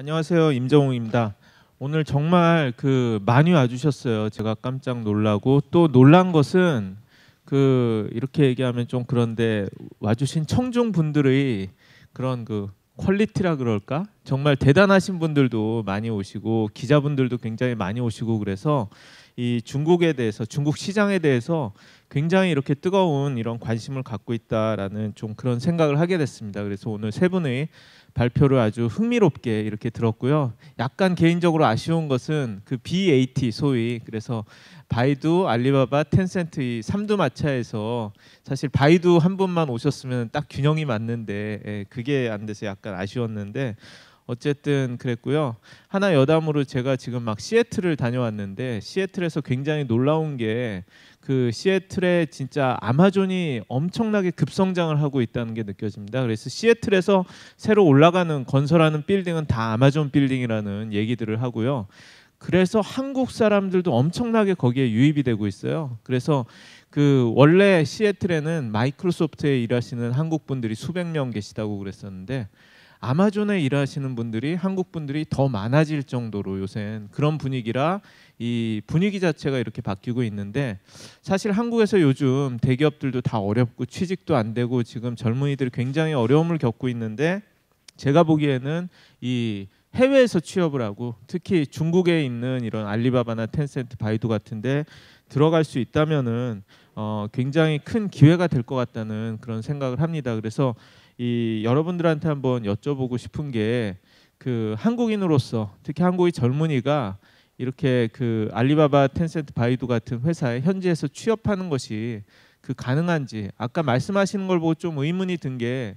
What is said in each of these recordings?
안녕하세요. 임정웅입니다. 오늘 정말 그 많이 와주셨어요. 제가 깜짝 놀라고 또 놀란 것은 그 이렇게 얘기하면 좀 그런데 와주신 청중 분들의 그런 그 퀄리티라 그럴까 정말 대단하신 분들도 많이 오시고 기자분들도 굉장히 많이 오시고 그래서 이 중국에 대해서 중국 시장에 대해서 굉장히 이렇게 뜨거운 이런 관심을 갖고 있다라는 좀 그런 생각을 하게 됐습니다. 그래서 오늘 세 분의 발표를 아주 흥미롭게 이렇게 들었고요. 약간 개인적으로 아쉬운 것은 그 BAT 소위 그래서 바이두, 알리바바, 텐센트 이 삼두 마차에서 사실 바이두 한 분만 오셨으면 딱 균형이 맞는데 예, 그게 안 돼서 약간 아쉬웠는데 어쨌든 그랬고요. 하나 여담으로 제가 지금 막 시애틀을 다녀왔는데 시애틀에서 굉장히 놀라운 게그 시애틀에 진짜 아마존이 엄청나게 급성장을 하고 있다는 게 느껴집니다. 그래서 시애틀에서 새로 올라가는 건설하는 빌딩은 다 아마존 빌딩이라는 얘기들을 하고요. 그래서 한국 사람들도 엄청나게 거기에 유입이 되고 있어요. 그래서 그 원래 시애틀에는 마이크로소프트에 일하시는 한국 분들이 수백 명 계시다고 그랬었는데 아마존에 일하시는 분들이 한국 분들이 더 많아질 정도로 요샌 그런 분위기라 이 분위기 자체가 이렇게 바뀌고 있는데 사실 한국에서 요즘 대기업들도 다 어렵고 취직도 안 되고 지금 젊은이들이 굉장히 어려움을 겪고 있는데 제가 보기에는 이 해외에서 취업을 하고 특히 중국에 있는 이런 알리바바나 텐센트, 바이두 같은데 들어갈 수 있다면은 어 굉장히 큰 기회가 될 것 같다는 그런 생각을 합니다. 그래서 이 여러분들한테 한번 여쭤보고 싶은 게 그 한국인으로서 특히 한국의 젊은이가 이렇게 그 알리바바, 텐센트, 바이두 같은 회사에 현지에서 취업하는 것이 그 가능한지 아까 말씀하시는 걸 보고 좀 의문이 든게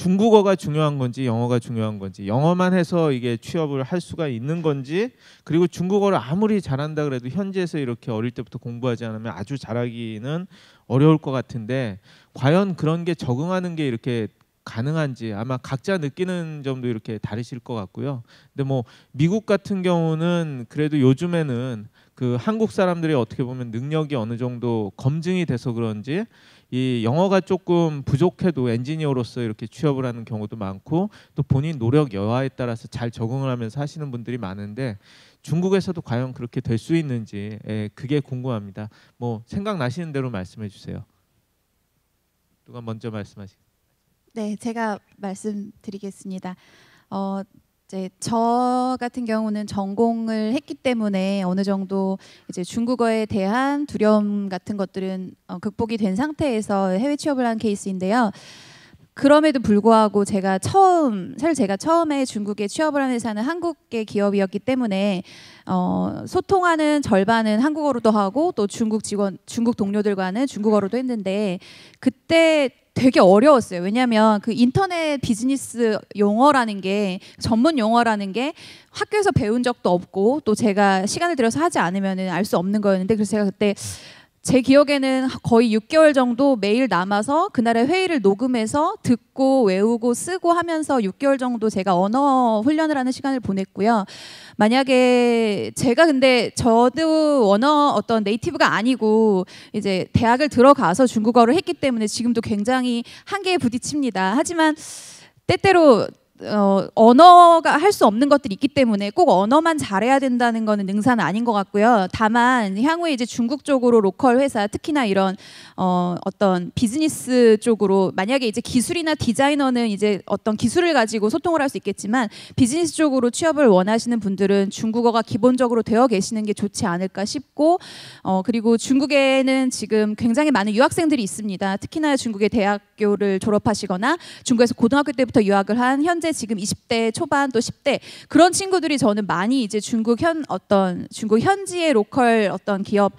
중국어가 중요한 건지 영어가 중요한 건지 영어만 해서 이게 취업을 할 수가 있는 건지 그리고 중국어를 아무리 잘한다 그래도 현지에서 이렇게 어릴 때부터 공부하지 않으면 아주 잘하기는 어려울 것 같은데 과연 그런 게 적응하는 게 이렇게 가능한지 아마 각자 느끼는 점도 이렇게 다르실 것 같고요. 근데 뭐 미국 같은 경우는 그래도 요즘에는 그 한국 사람들이 어떻게 보면 능력이 어느 정도 검증이 돼서 그런지 이 영어가 조금 부족해도 엔지니어로서 이렇게 취업을 하는 경우도 많고 또 본인 노력 여하에 따라서 잘 적응을 하면서 하시는 분들이 많은데 중국에서도 과연 그렇게 될 수 있는지 예, 그게 궁금합니다. 뭐 생각나시는 대로 말씀해 주세요. 누가 먼저 말씀하시? 네, 제가 말씀드리겠습니다. 어, 이제 저 같은 경우는 전공을 했기 때문에 어느 정도 이제 중국어에 대한 두려움 같은 것들은 어, 극복이 된 상태에서 해외 취업을 한 케이스인데요. 그럼에도 불구하고 제가 처음 사실 제가 처음에 중국에 취업을 한 회사는 한국계 기업이었기 때문에 어, 소통하는 절반은 한국어로도 하고 또 중국 직원 중국 동료들과는 중국어로도 했는데 그때 되게 어려웠어요. 왜냐하면 그 인터넷 비즈니스 용어라는 게 전문 용어라는 게 학교에서 배운 적도 없고 또 제가 시간을 들여서 하지 않으면은 알수 없는 거였는데 그래서 제가 그때 제 기억에는 거의 6개월 정도 매일 남아서 그날의 회의를 녹음해서 듣고 외우고 쓰고 하면서 6개월 정도 제가 언어 훈련을 하는 시간을 보냈고요. 만약에 제가 근데 저도 원어 어떤 네이티브가 아니고 이제 대학을 들어가서 중국어를 했기 때문에 지금도 굉장히 한계에 부딪힙니다. 하지만 때때로 어, 언어가 할 수 없는 것들이 있기 때문에 꼭 언어만 잘해야 된다는 것은 능사는 아닌 것 같고요. 다만 향후에 이제 중국 쪽으로 로컬 회사 특히나 이런 어, 어떤 비즈니스 쪽으로 만약에 이제 기술이나 디자이너는 이제 어떤 기술을 가지고 소통을 할 수 있겠지만 비즈니스 쪽으로 취업을 원하시는 분들은 중국어가 기본적으로 되어 계시는 게 좋지 않을까 싶고 어, 그리고 중국에는 지금 굉장히 많은 유학생들이 있습니다. 특히나 중국의 대학교를 졸업하시거나 중국에서 고등학교 때부터 유학을 한 현재 현재 지금 20대 초반 또 10대 그런 친구들이 저는 많이 이제 중국 현 어떤 중국 현지의 로컬 어떤 기업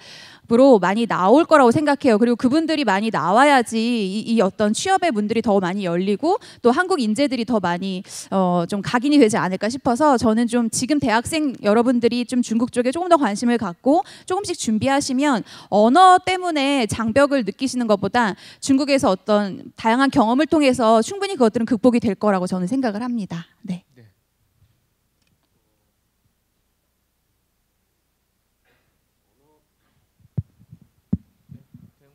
모습으로 많이 나올 거라고 생각해요. 그리고 그분들이 많이 나와야지 이, 이 어떤 취업의 문들이 더 많이 열리고 또 한국 인재들이 더 많이 어, 좀 각인이 되지 않을까 싶어서 저는 좀 지금 대학생 여러분들이 좀 중국 쪽에 조금 더 관심을 갖고 조금씩 준비하시면 언어 때문에 장벽을 느끼시는 것보다 중국에서 어떤 다양한 경험을 통해서 충분히 그것들은 극복이 될 거라고 저는 생각을 합니다. 네.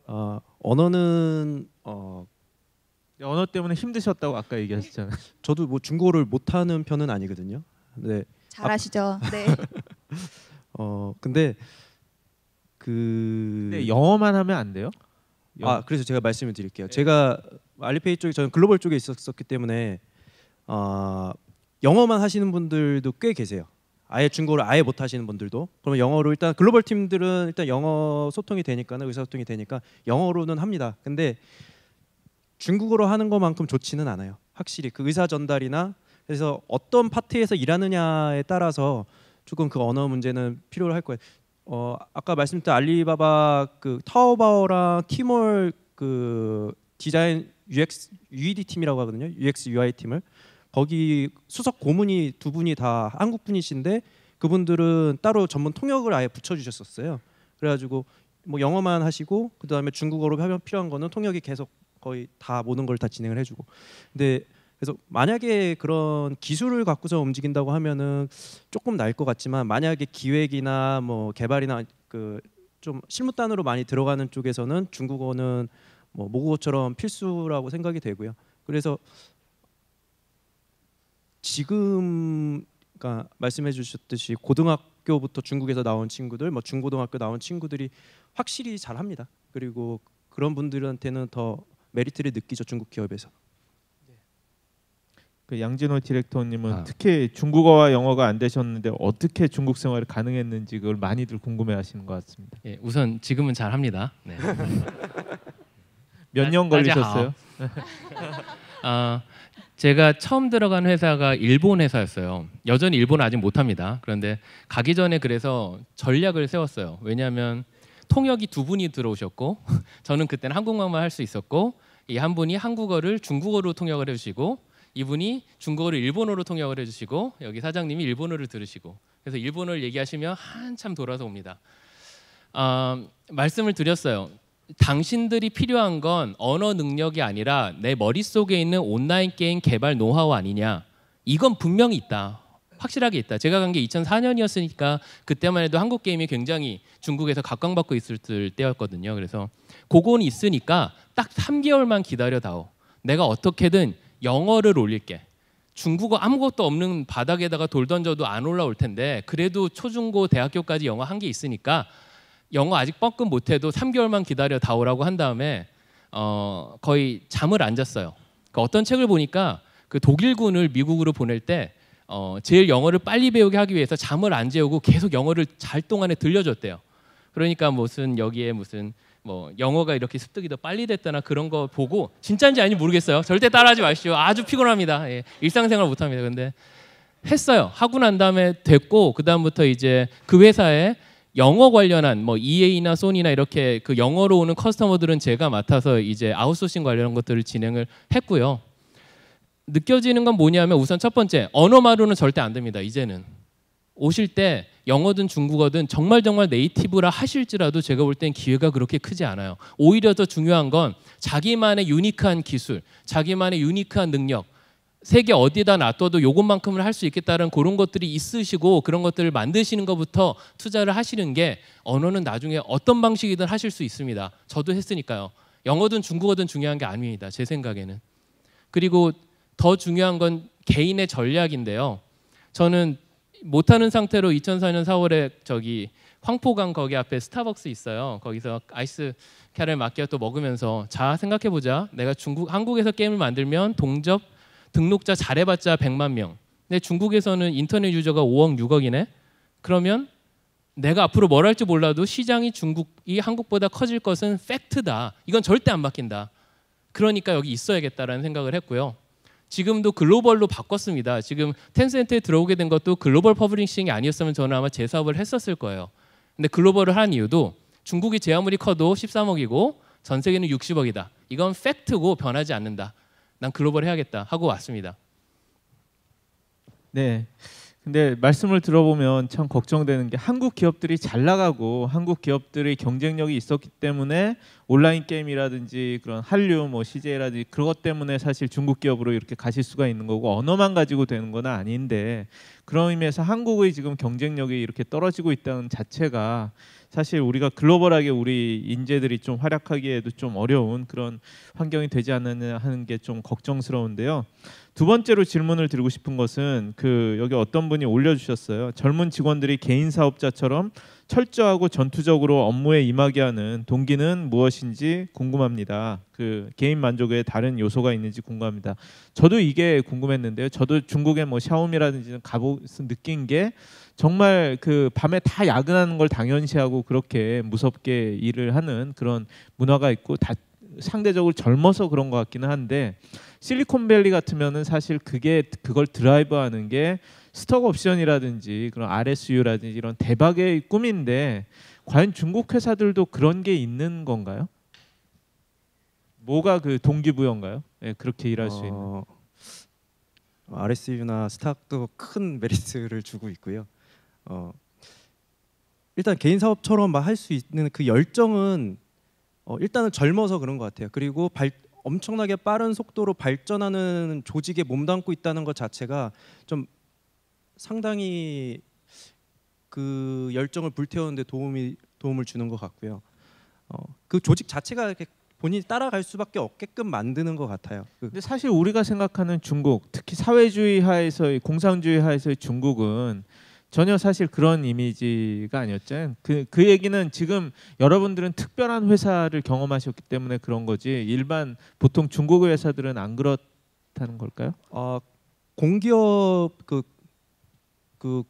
어, 언어는 어, 네, 언어 때문에 힘드셨다고 아까 얘기하셨잖아요. 저도 뭐중고를 못하는 편은 아니거든요. 아, 네. 잘아시죠 네. 어 근데 그 네, 영어만 하면 안 돼요? 영아 그래서 제가 말씀을 드릴게요. 네. 제가 알리페이 쪽에 저는 글로벌 쪽에 있었기 때문에 어, 영어만 하시는 분들도 꽤 계세요. 아예 중국어를 아예 못 하시는 분들도 그러면 영어로 일단 글로벌 팀들은 일단 영어 소통이 되니까는 의사 소통이 되니까 영어로는 합니다. 근데 중국어로 하는 것만큼 좋지는 않아요. 확실히 그 의사 전달이나 그래서 어떤 파트에서 일하느냐에 따라서 조금 그 언어 문제는 필요로 할 거예요. 어 아까 말씀드린 알리바바 그 타오바오랑 티몰 그 디자인 UX UED 팀이라고 하거든요. UX UI 팀을 거기 수석 고문이 두 분이 다 한국 분이신데 그분들은 따로 전문 통역을 아예 붙여주셨었어요. 그래가지고 뭐 영어만 하시고 그 다음에 중국어로 하면 필요한 거는 통역이 계속 거의 다 모든 걸 다 진행을 해주고. 근데 그래서 만약에 그런 기술을 갖고서 움직인다고 하면은 조금 날 것 같지만 만약에 기획이나 뭐 개발이나 그 좀 실무단으로 많이 들어가는 쪽에서는 중국어는 뭐 모국어처럼 필수라고 생각이 되고요. 그래서 지금 그러니까 말씀해 주셨듯이 고등학교부터 중국에서 나온 친구들, 뭐 중고등학교 나온 친구들이 확실히 잘합니다. 그리고 그런 분들한테는 더 메리트를 느끼죠 중국 기업에서. 그 양진호 디렉터님은 아. 특히 중국어와 영어가 안 되셨는데 어떻게 중국 생활이 가능했는지 그걸 많이들 궁금해하시는 것 같습니다. 예, 우선 지금은 잘 합니다. 네. 몇년 걸리셨어요? 아, 제가 처음 들어간 회사가 일본 회사였어요. 여전히 일본 아직 못합니다. 그런데 가기 전에 그래서 전략을 세웠어요. 왜냐하면 통역이 두 분이 들어오셨고 저는 그때는 한국말만 할 수 있었고 이 한 분이 한국어를 중국어로 통역을 해주시고 이분이 중국어를 일본어로 통역을 해주시고 여기 사장님이 일본어를 들으시고 그래서 일본어를 얘기하시면 한참 돌아서 옵니다. 아, 말씀을 드렸어요. 당신들이 필요한 건 언어 능력이 아니라 내 머릿속에 있는 온라인 게임 개발 노하우 아니냐. 이건 분명히 있다. 확실하게 있다. 제가 간 게 2004년이었으니까 그때만 해도 한국 게임이 굉장히 중국에서 각광받고 있을 때였거든요. 그래서 그건 있으니까 딱 3개월만 기다려다오. 내가 어떻게든 영어를 올릴게. 중국어 아무것도 없는 바닥에다가 돌 던져도 안 올라올 텐데 그래도 초중고 대학교까지 영어 한 게 있으니까 영어 아직 뻐끔 못해도 3개월만 기다려 다 오라고 한 다음에 어, 거의 잠을 안 잤어요. 그 어떤 책을 보니까 그 독일군을 미국으로 보낼 때 어, 제일 영어를 빨리 배우게 하기 위해서 잠을 안 재우고 계속 영어를 잘 동안에 들려줬대요. 그러니까 무슨 여기에 무슨 뭐 영어가 이렇게 습득이 더 빨리 됐다나 그런 거 보고 진짜인지 아닌지 모르겠어요. 절대 따라하지 마시오 아주 피곤합니다. 예, 일상생활 못합니다. 근데 했어요. 하고 난 다음에 됐고 그 다음부터 이제 그 회사에 영어 관련한 뭐 EA나 소니나 이렇게 그 영어로 오는 커스터머들은 제가 맡아서 이제 아웃소싱 관련한 것들을 진행을 했고요. 느껴지는 건 뭐냐면 우선 첫 번째 언어 마루는 절대 안 됩니다. 이제는 오실 때 영어든 중국어든 정말 정말 네이티브라 하실지라도 제가 볼 땐 기회가 그렇게 크지 않아요. 오히려 더 중요한 건 자기만의 유니크한 기술, 자기만의 유니크한 능력, 세계 어디다 놔둬도 요것만큼을 할 수 있겠다는 그런 것들이 있으시고 그런 것들을 만드시는 것부터 투자를 하시는 게 언어는 나중에 어떤 방식이든 하실 수 있습니다. 저도 했으니까요. 영어든 중국어든 중요한 게 아닙니다. 제 생각에는. 그리고 더 중요한 건 개인의 전략인데요. 저는 못하는 상태로 2004년 4월에 저기 황포강 거기 앞에 스타벅스 있어요. 거기서 아이스 캐럴 마키아또 먹으면서 자 생각해보자. 내가 중국 한국에서 게임을 만들면 동접 등록자 잘해봤자 100만 명. 근데 중국에서는 인터넷 유저가 5억 6억이네. 그러면 내가 앞으로 뭘 할지 몰라도 시장이 중국이 한국보다 커질 것은 팩트다. 이건 절대 안 바뀐다. 그러니까 여기 있어야겠다라는 생각을 했고요. 지금도 글로벌로 바꿨습니다. 지금 텐센트에 들어오게 된 것도 글로벌 퍼블리싱이 아니었으면 저는 아마 재 사업을 했었을 거예요. 근데 글로벌을 한 이유도 중국이 제 아무리 커도 13억이고 전 세계는 60억이다. 이건 팩트고 변하지 않는다. 난 글로벌 해야겠다 하고 왔습니다. 네. 근데 말씀을 들어보면 참 걱정되는 게 한국 기업들이 잘 나가고 한국 기업들의 경쟁력이 있었기 때문에 온라인 게임이라든지 그런 한류 뭐 CJ라든지 그것 때문에 사실 중국 기업으로 이렇게 가실 수가 있는 거고 언어만 가지고 되는 건 아닌데 그런 의미에서 한국의 지금 경쟁력이 이렇게 떨어지고 있다는 자체가 사실 우리가 글로벌하게 우리 인재들이 좀 활약하기에도 좀 어려운 그런 환경이 되지 않느냐 하는 게 좀 걱정스러운데요. 두 번째로 질문을 드리고 싶은 것은 그 여기 어떤 분이 올려주셨어요. 젊은 직원들이 개인 사업자처럼 철저하고 전투적으로 업무에 임하게 하는 동기는 무엇인지 궁금합니다. 그 개인 만족의 다른 요소가 있는지 궁금합니다. 저도 이게 궁금했는데요. 저도 중국의 뭐 샤오미라든지 가보 느낀 게 정말 그 밤에 다 야근하는 걸 당연시하고 그렇게 무섭게 일을 하는 그런 문화가 있고 다 상대적으로 젊어서 그런 것 같기는 한데 실리콘밸리 같으면은 사실 그게 그걸 드라이브하는 게 스톡 옵션이라든지 그런 RSU라든지 이런 대박의 꿈인데 과연 중국 회사들도 그런 게 있는 건가요? 뭐가 그 동기부여인가요? 네, 그렇게 일할 어... 수 있는. 어, RSU나 스탁도 큰 메리트를 주고 있고요. 어, 일단 개인 사업처럼 막 할 수 있는 그 열정은 어, 일단은 젊어서 그런 것 같아요. 그리고 발, 엄청나게 빠른 속도로 발전하는 조직에 몸담고 있다는 것 자체가 좀 상당히 그 열정을 불태우는데 도움이 도움을 주는 것 같고요. 어, 그 조직 자체가 이렇게 본인이 따라갈 수밖에 없게끔 만드는 것 같아요. 그 근데 사실 우리가 생각하는 중국, 특히 사회주의 하에서의 공산주의 하에서의 중국은 전혀 사실 그런 이미지가 아니었잖 그, 그 얘기는 지금 여러분들은 특별한 회사를 경험하셨기 때문에 그런 거지 일반 보통 중국 회사들은 안 그렇다는 걸까요? 아 공기업 그그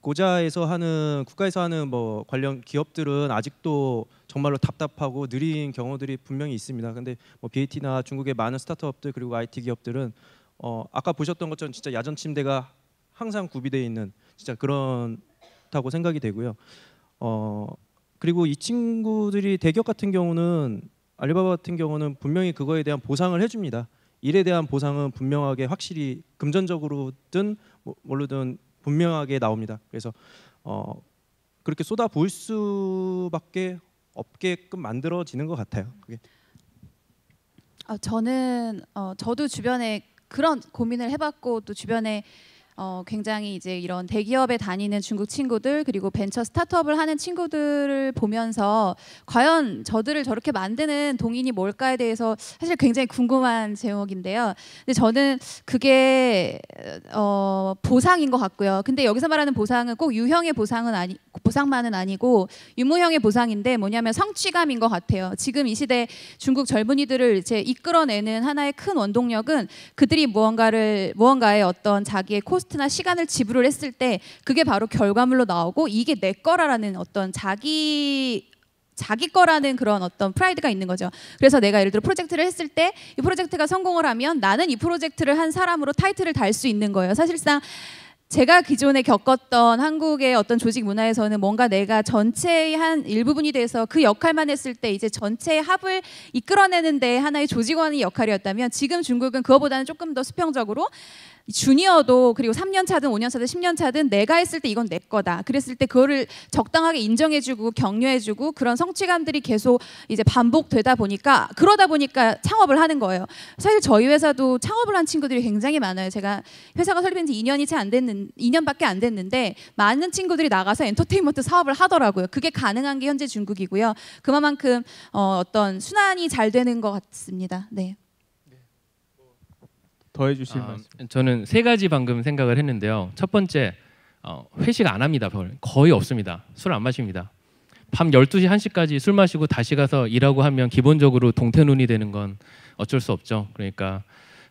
고자에서 하는 국가에서 하는 뭐 관련 기업들은 아직도 정말로 답답하고 느린 경우들이 분명히 있습니다. 근데 뭐 BAT나 중국의 많은 스타트업들 그리고 IT 기업들은 어 아까 보셨던 것처럼 진짜 야전 침대가 항상 구비되어 있는 진짜 그렇다고 생각이 되고요. 어 그리고 이 친구들이 대기업 같은 경우는 알리바바 같은 경우는 분명히 그거에 대한 보상을 해줍니다. 일에 대한 보상은 분명하게 확실히 금전적으로든 뭐, 뭘로든 분명하게 나옵니다. 그래서 어, 그렇게 쏟아 부을 수밖에 없게끔 만들어지는 것 같아요. 그게. 아, 저는 어, 저도 주변에 그런 고민을 해봤고 또 주변에 어, 굉장히 이제 이런 대기업에 다니는 중국 친구들 그리고 벤처 스타트업을 하는 친구들을 보면서 과연 저들을 저렇게 만드는 동인이 뭘까에 대해서 사실 굉장히 궁금한 제목인데요. 근데 저는 그게 어, 보상인 것 같고요. 근데 여기서 말하는 보상은 꼭 유형의 보상은 아니 보상만은 아니고 유무형의 보상인데 뭐냐면 성취감인 것 같아요. 지금 이 시대 중국 젊은이들을 이제 이끌어내는 하나의 큰 원동력은 그들이 무언가를 무언가의 어떤 자기의 코스 코스트나 시간을 지불을 했을 때 그게 바로 결과물로 나오고 이게 내 거라라는 어떤 자기 자기 거라는 그런 어떤 프라이드가 있는 거죠. 그래서 내가 예를 들어 프로젝트를 했을 때 이 프로젝트가 성공을 하면 나는 이 프로젝트를 한 사람으로 타이틀을 달 수 있는 거예요. 사실상 제가 기존에 겪었던 한국의 어떤 조직 문화에서는 뭔가 내가 전체의 한 일부분이 돼서 그 역할만 했을 때 이제 전체의 합을 이끌어내는 데 하나의 조직원의 역할이었다면 지금 중국은 그거보다는 조금 더 수평적으로 주니어도 그리고 3년 차든 5년 차든 10년 차든 내가 했을 때 이건 내 거다. 그랬을 때 그거를 적당하게 인정해주고 격려해주고 그런 성취감들이 계속 이제 반복되다 보니까 그러다 보니까 창업을 하는 거예요. 사실 저희 회사도 창업을 한 친구들이 굉장히 많아요. 제가 회사가 설립한 지 2년이 채 안 됐는 2년밖에 안 됐는데 많은 친구들이 나가서 엔터테인먼트 사업을 하더라고요. 그게 가능한 게 현재 중국이고요. 그만큼 어, 어떤 순환이 잘 되는 것 같습니다. 네. 더해 주실 아, 말씀. 저는 세 가지 방금 생각을 했는데요. 첫 번째 어, 회식 안 합니다. 거의 없습니다. 술 안 마십니다. 밤 12시 1시까지 술 마시고 다시 가서 일하고 하면 기본적으로 동태눈이 되는 건 어쩔 수 없죠. 그러니까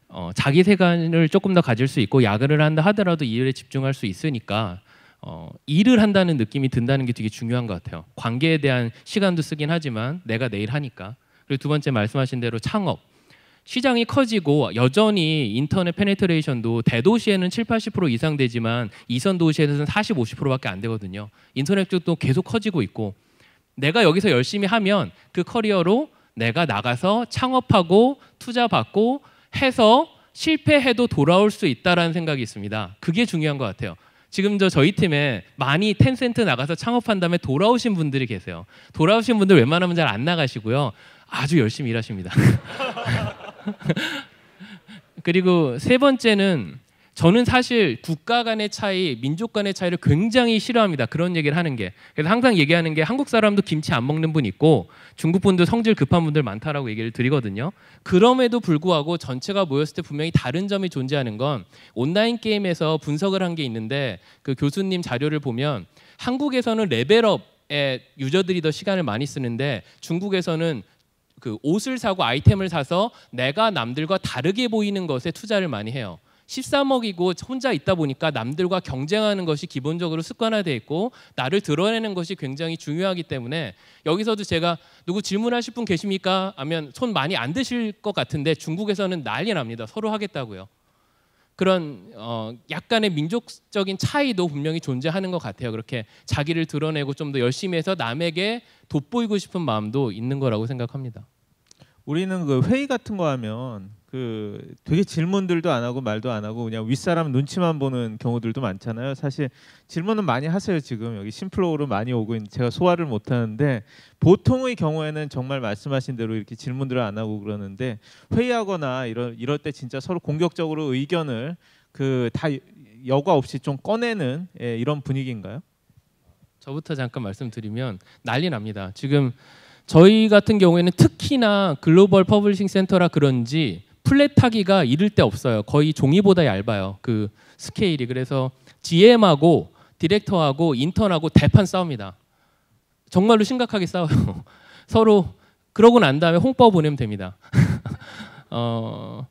어, 자기 세간을 조금 더 가질 수 있고 야근을 한다 하더라도 일에 집중할 수 있으니까 어, 일을 한다는 느낌이 든다는 게 되게 중요한 것 같아요. 관계에 대한 시간도 쓰긴 하지만 내가 내일 하니까. 그리고 두 번째 말씀하신 대로 창업. 시장이 커지고 여전히 인터넷 페네트레이션도 대도시에는 7, 80% 이상 되지만 이선 도시에서는 40, 50%밖에 안 되거든요. 인터넷 쪽도 계속 커지고 있고 내가 여기서 열심히 하면 그 커리어로 내가 나가서 창업하고 투자받고 해서 실패해도 돌아올 수 있다라는 생각이 있습니다. 그게 중요한 것 같아요. 지금 저 저희 팀에 많이 텐센트 나가서 창업한 다음에 돌아오신 분들이 계세요. 돌아오신 분들 웬만하면 잘 안 나가시고요. 아주 열심히 일하십니다. 그리고 세 번째는 저는 사실 국가 간의 차이, 민족 간의 차이를 굉장히 싫어합니다. 그런 얘기를 하는 게. 그래서 항상 얘기하는 게 한국 사람도 김치 안 먹는 분 있고 중국 분도 성질 급한 분들 많다라고 얘기를 드리거든요. 그럼에도 불구하고 전체가 모였을 때 분명히 다른 점이 존재하는 건 온라인 게임에서 분석을 한 게 있는데 그 교수님 자료를 보면 한국에서는 레벨업 에 유저들이 더 시간을 많이 쓰는데 중국에서는 그 옷을 사고 아이템을 사서 내가 남들과 다르게 보이는 것에 투자를 많이 해요. 13억이고 혼자 있다 보니까 남들과 경쟁하는 것이 기본적으로 습관화되어 있고 나를 드러내는 것이 굉장히 중요하기 때문에 여기서도 제가 누구 질문하실 분 계십니까? 하면 손 많이 안 드실 것 같은데 중국에서는 난리 납니다. 서로 하겠다고요. 그런 어 약간의 민족적인 차이도 분명히 존재하는 것 같아요. 그렇게 자기를 드러내고 좀 더 열심히 해서 남에게 돋보이고 싶은 마음도 있는 거라고 생각합니다. 우리는 그 회의 같은 거 하면 그 되게 질문들도 안 하고 말도 안 하고 그냥 윗사람 눈치만 보는 경우들도 많잖아요. 사실 질문은 많이 하세요. 지금 여기 심플로우로 많이 오고 있는 제가 소화를 못 하는데 보통의 경우에는 정말 말씀하신 대로 이렇게 질문들을 안 하고 그러는데 회의하거나 이런 이럴 때 진짜 서로 공격적으로 의견을 그 다 여과 없이 좀 꺼내는 예, 이런 분위기인가요? 저부터 잠깐 말씀드리면 난리 납니다. 지금 저희 같은 경우에는 특히나 글로벌 퍼블리싱 센터라 그런지 플랫하기가 이를 데 없어요. 거의 종이보다 얇아요. 그 스케일이 그래서 GM하고 디렉터하고 인턴하고 대판 싸웁니다. 정말로 심각하게 싸워요. 서로 그러고 난 다음에 홍보 보내면 됩니다. 어,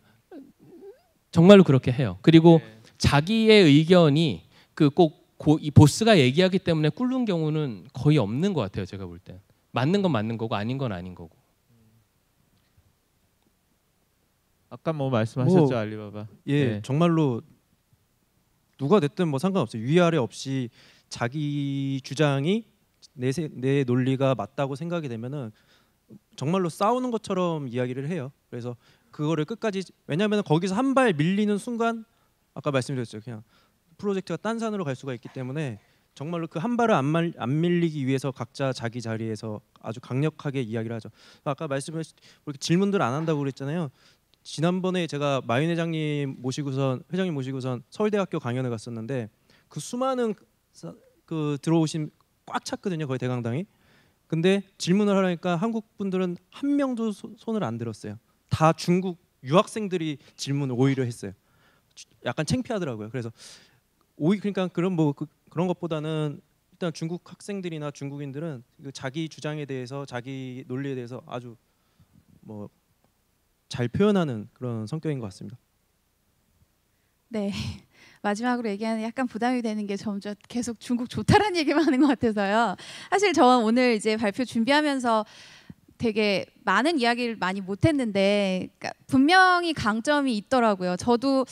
정말로 그렇게 해요. 그리고 네. 자기의 의견이 그 꼭 이 보스가 얘기하기 때문에 꿀는 경우는 거의 없는 것 같아요. 제가 볼 때. 맞는 건 맞는 거고 아닌 건 아닌 거고. 아까 뭐 말씀하셨죠 뭐, 알리바바. 예, 네. 정말로 누가 됐든 뭐 상관없어요. 위아래 없이 자기 주장이 내, 세, 내 논리가 맞다고 생각이 되면은 정말로 싸우는 것처럼 이야기를 해요. 그래서 그거를 끝까지 왜냐하면 거기서 한 발 밀리는 순간 아까 말씀드렸죠. 그냥 프로젝트가 딴 산으로 갈 수가 있기 때문에 정말로 그 한 발을 안, 말, 안 밀리기 위해서 각자 자기 자리에서 아주 강력하게 이야기를 하죠. 아까 말씀을 질문들 안 한다고 그랬잖아요. 지난번에 제가 마윤 회장님 모시고선 회장님 모시고선 서울대학교 강연을 갔었는데 그 수많은 그 들어오신 꽉 찼거든요 거의 대강당이 근데 질문을 하려니까 한국 분들은 한 명도 소, 손을 안 들었어요 다 중국 유학생들이 질문을 오히려 했어요 약간 창피하더라고요 그래서 오히 그러니까 그런 뭐 그, 그런 것보다는 일단 중국 학생들이나 중국인들은 그 자기 주장에 대해서 자기 논리에 대해서 아주 뭐잘 표현하는 그런 성격인 것 같습니다. 네. 마지막으로 얘기하는 약간 부담이 되는 게 점점 계속 중국 좋다라는 얘기만 하는 것 같아서요. 사실 저 오늘 이제 발표 준비하면서 되게 많은 이야기를 많이 못했는데 그러니까 분명히 강점이 있더라고요. 저도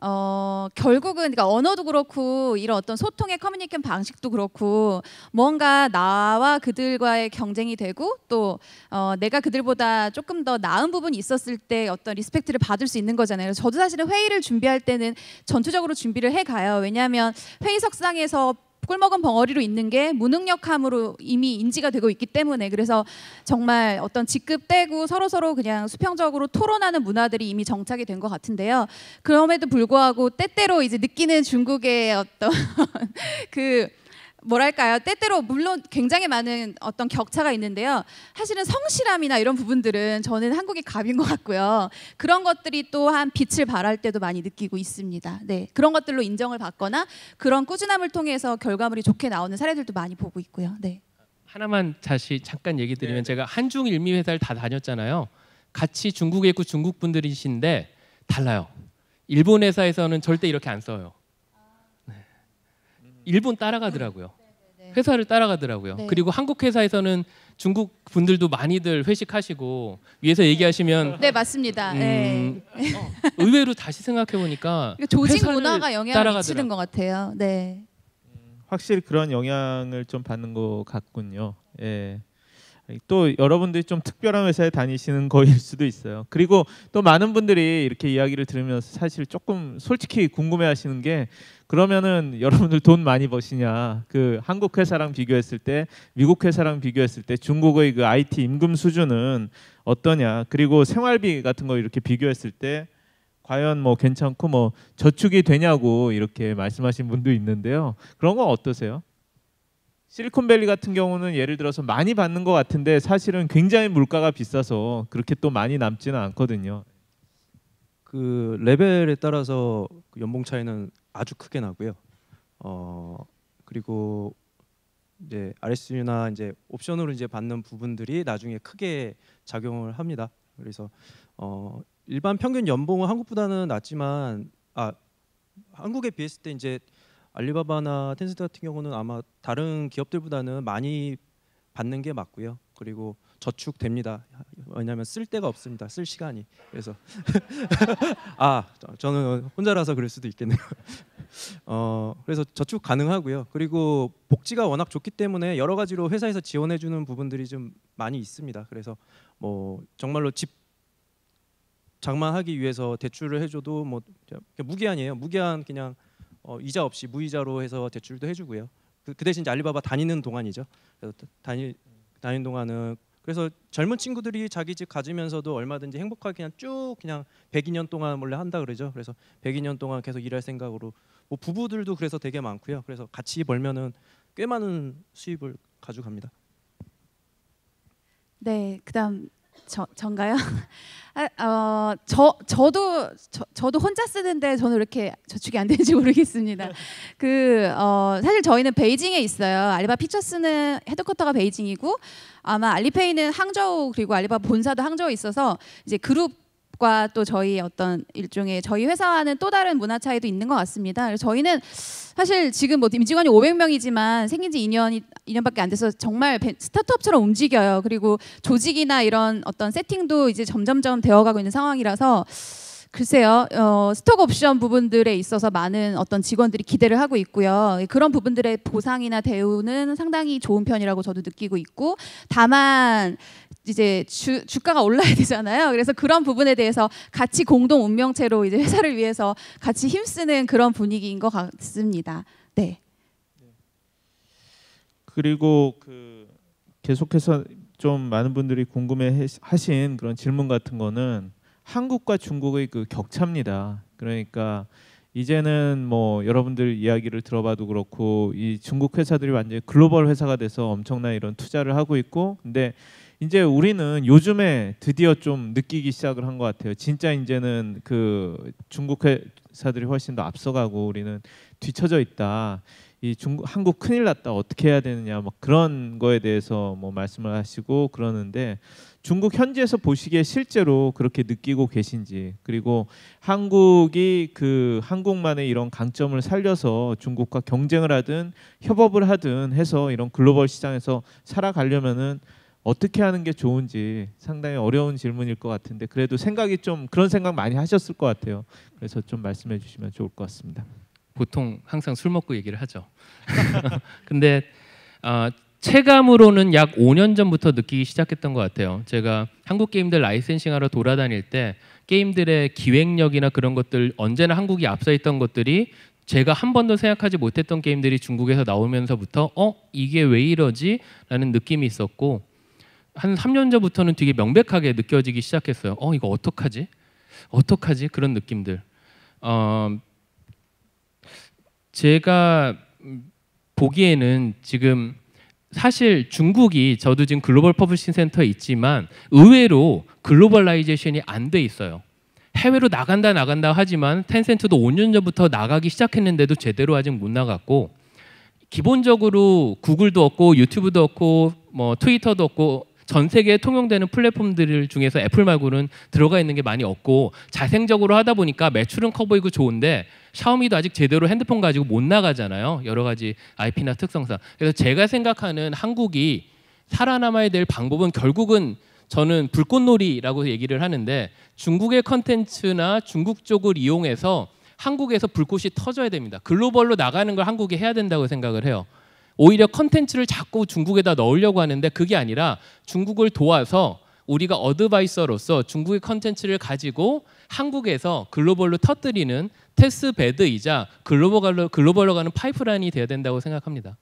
어, 결국은 그러니까 언어도 그렇고 이런 어떤 소통의 커뮤니케이션 방식도 그렇고 뭔가 나와 그들과의 경쟁이 되고 또 어, 내가 그들보다 조금 더 나은 부분이 있었을 때 어떤 리스펙트를 받을 수 있는 거잖아요. 저도 사실은 회의를 준비할 때는 전투적으로 준비를 해 가요. 왜냐하면 회의석상에서 꿀먹은 벙어리로 있는 게 무능력함으로 이미 인지가 되고 있기 때문에 그래서 정말 어떤 직급 떼고 서로서로 그냥 수평적으로 토론하는 문화들이 이미 정착이 된 것 같은데요. 그럼에도 불구하고 때때로 이제 느끼는 중국의 어떤 그 뭐랄까요 때때로 물론 굉장히 많은 어떤 격차가 있는데요 사실은 성실함이나 이런 부분들은 저는 한국이 갑인 것 같고요 그런 것들이 또한 빛을 발할 때도 많이 느끼고 있습니다 네 그런 것들로 인정을 받거나 그런 꾸준함을 통해서 결과물이 좋게 나오는 사례들도 많이 보고 있고요 네 하나만 다시 잠깐 얘기 드리면 네. 제가 한중 일미 회사를 다 다녔잖아요 같이 중국에 있고 중국 분들이신데 달라요 일본 회사에서는 절대 이렇게 안 써요 일본 따라가더라고요. 음. 네, 네, 네. 회사를 따라가더라고요. 네. 그리고 한국 회사에서는 중국 분들도 많이들 회식하시고 위에서 얘기하시면 네 맞습니다. 음, 네. 어, 의외로 다시 생각해 보니까 그러니까 조직 문화가 영향을 미치는 것 같아요. 네. 음, 확실히 그런 영향을 좀 받는 것 같군요. 예. 또 여러분들이 좀 특별한 회사에 다니시는 거일 수도 있어요. 그리고 또 많은 분들이 이렇게 이야기를 들으면서 사실 조금 솔직히 궁금해하시는 게 그러면은 여러분들 돈 많이 버시냐? 그 한국 회사랑 비교했을 때, 미국 회사랑 비교했을 때 중국의 그 IT 임금 수준은 어떠냐? 그리고 생활비 같은 거 이렇게 비교했을 때 과연 뭐 괜찮고 뭐 저축이 되냐고 이렇게 말씀하신 분도 있는데요. 그런 건 어떠세요? 실리콘밸리 같은 경우는 예를 들어서 많이 받는 것 같은데 사실은 굉장히 물가가 비싸서 그렇게 또 많이 남지는 않거든요. 그 레벨에 따라서 그 연봉 차이는 아주 크게 나고요. 어 그리고 이제 RSU나 이제 옵션으로 이제 받는 부분들이 나중에 크게 작용을 합니다. 그래서 어 일반 평균 연봉은 한국보다는 낮지만 아 한국에 비했을 때 이제 알리바바나 텐센트 같은 경우는 아마 다른 기업들보다는 많이 받는 게 맞고요. 그리고 저축됩니다. 왜냐하면 쓸 데가 없습니다. 쓸 시간이. 그래서 아 저는 혼자라서 그럴 수도 있겠네요. 어 그래서 저축 가능하고요. 그리고 복지가 워낙 좋기 때문에 여러 가지로 회사에서 지원해주는 부분들이 좀 많이 있습니다. 그래서 뭐 정말로 집 장만하기 위해서 대출을 해줘도 뭐 무기한이에요. 무기한 그냥 어, 이자 없이 무이자로 해서 대출도 해주고요. 그, 그 대신 이제 알리바바 다니는 동안이죠. 그래서 다니 다니는 동안은 그래서 젊은 친구들이 자기 집 가지면서도 얼마든지 행복하게 그냥 쭉 그냥 102년 동안 원래 한다 그러죠. 그래서 102년 동안 계속 일할 생각으로 뭐 부부들도 그래서 되게 많고요. 그래서 같이 벌면은 꽤 많은 수입을 가져갑니다. 네, 그다음 저 전가요? 아, 어, 저 저도 저, 저도 혼자 쓰는데 저는 이렇게 저축이 안 되는지 모르겠습니다. 그 어, 사실 저희는 베이징에 있어요. 알리바 피처스는 헤드쿼터가 베이징이고 아마 알리페이는 항저우 그리고 알리바 본사도 항저우에 있어서 이제 그룹 과또 저희 어떤 일종의 저희 회사와는 또 다른 문화 차이도 있는 것 같습니다. 저희는 사실 지금 뭐 임직원이 500명이지만 생긴 지 2년이 2년밖에 안 돼서 정말 스타트업처럼 움직여요. 그리고 조직이나 이런 어떤 세팅도 이제 점점점 되어가고 있는 상황이라서 글쎄요, 어, 스톡 옵션 부분들에 있어서 많은 어떤 직원들이 기대를 하고 있고요. 그런 부분들의 보상이나 대우는 상당히 좋은 편이라고 저도 느끼고 있고, 다만 이제 주, 주가가 올라야 되잖아요. 그래서 그런 부분에 대해서 같이 공동 운명체로 이제 회사를 위해서 같이 힘쓰는 그런 분위기인 것 같습니다. 네. 그리고 그 계속해서 좀 많은 분들이 궁금해 하신 그런 질문 같은 거는 한국과 중국의 그 격차입니다. 그러니까 이제는 뭐 여러분들 이야기를 들어봐도 그렇고 이 중국 회사들이 완전히 글로벌 회사가 돼서 엄청난 이런 투자를 하고 있고 근데 이제 우리는 요즘에 드디어 좀 느끼기 시작을 한 것 같아요. 진짜 이제는 그 중국 회사들이 훨씬 더 앞서가고 우리는 뒤쳐져 있다. 이 중국 한국 큰일 났다. 어떻게 해야 되느냐 막 그런 거에 대해서 뭐 말씀을 하시고 그러는데 중국 현지에서 보시기에 실제로 그렇게 느끼고 계신지 그리고 한국이 그 한국만의 이런 강점을 살려서 중국과 경쟁을 하든 협업을 하든 해서 이런 글로벌 시장에서 살아가려면은 어떻게 하는 게 좋은지 상당히 어려운 질문일 것 같은데 그래도 생각이 좀 그런 생각 많이 하셨을 것 같아요. 그래서 좀 말씀해 주시면 좋을 것 같습니다. 보통 항상 술 먹고 얘기를 하죠. 근데 어, 체감으로는 약 5년 전부터 느끼기 시작했던 것 같아요. 제가 한국 게임들 라이센싱하러 돌아다닐 때 게임들의 기획력이나 그런 것들 언제나 한국이 앞서 있던 것들이 제가 한 번도 생각하지 못했던 게임들이 중국에서 나오면서부터 어 이게 왜 이러지? 라는 느낌이 있었고 한 3년 전부터는 되게 명백하게 느껴지기 시작했어요. 어 이거 어떡하지? 어떡하지? 그런 느낌들. 어, 제가 보기에는 지금 사실 중국이 저도 지금 글로벌 퍼블싱 센터에 있지만 의외로 글로벌라이제이션이 안 돼 있어요. 해외로 나간다 나간다 하지만 텐센트도 5년 전부터 나가기 시작했는데도 제대로 아직 못 나갔고 기본적으로 구글도 없고 유튜브도 없고 뭐 트위터도 없고 전 세계에 통용되는 플랫폼들 중에서 애플 말고는 들어가 있는 게 많이 없고 자생적으로 하다 보니까 매출은 커 보이고 좋은데 샤오미도 아직 제대로 핸드폰 가지고 못 나가잖아요. 여러 가지 IP나 특성상. 그래서 제가 생각하는 한국이 살아남아야 될 방법은 결국은 저는 불꽃놀이라고 얘기를 하는데 중국의 컨텐츠나 중국 쪽을 이용해서 한국에서 불꽃이 터져야 됩니다. 글로벌로 나가는 걸 한국이 해야 된다고 생각을 해요. 오히려 컨텐츠를 자꾸 중국에다 넣으려고 하는데 그게 아니라 중국을 도와서 우리가 어드바이서로서 중국의 컨텐츠를 가지고 한국에서 글로벌로 터뜨리는 테스 베드이자 글로벌로 글로벌로 가는 파이프라인이 돼야 된다고 생각합니다.